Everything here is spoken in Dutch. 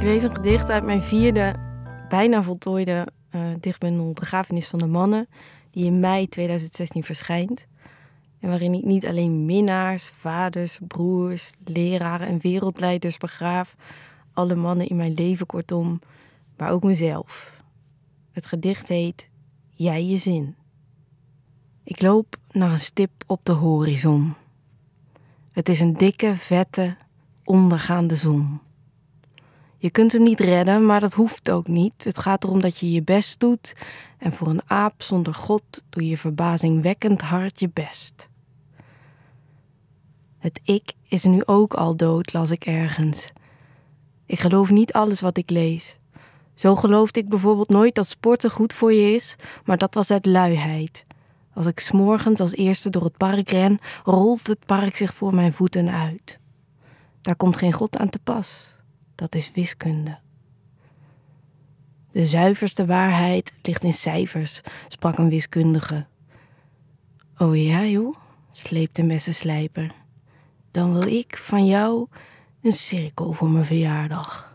Ik lees een gedicht uit mijn vierde, bijna voltooide uh, dichtbundel Begrafenis van de Mannen, die in mei 2016 verschijnt. En waarin ik niet alleen minnaars, vaders, broers, leraren en wereldleiders begraaf, alle mannen in mijn leven kortom, maar ook mezelf. Het gedicht heet Jij je zin. Ik loop naar een stip op de horizon. Het is een dikke, vette, ondergaande zon. Je kunt hem niet redden, maar dat hoeft ook niet. Het gaat erom dat je je best doet. En voor een aap zonder God doe je verbazingwekkend hard je best. Het ik is nu ook al dood, las ik ergens. Ik geloof niet alles wat ik lees. Zo geloofde ik bijvoorbeeld nooit dat sporten goed voor je is, maar dat was uit luiheid. Als ik s'morgens als eerste door het park ren, rolt het park zich voor mijn voeten uit. Daar komt geen God aan te pas dat is wiskunde. De zuiverste waarheid ligt in cijfers, sprak een wiskundige. O oh ja, joh, sleepte messenslijper. Dan wil ik van jou een cirkel voor mijn verjaardag.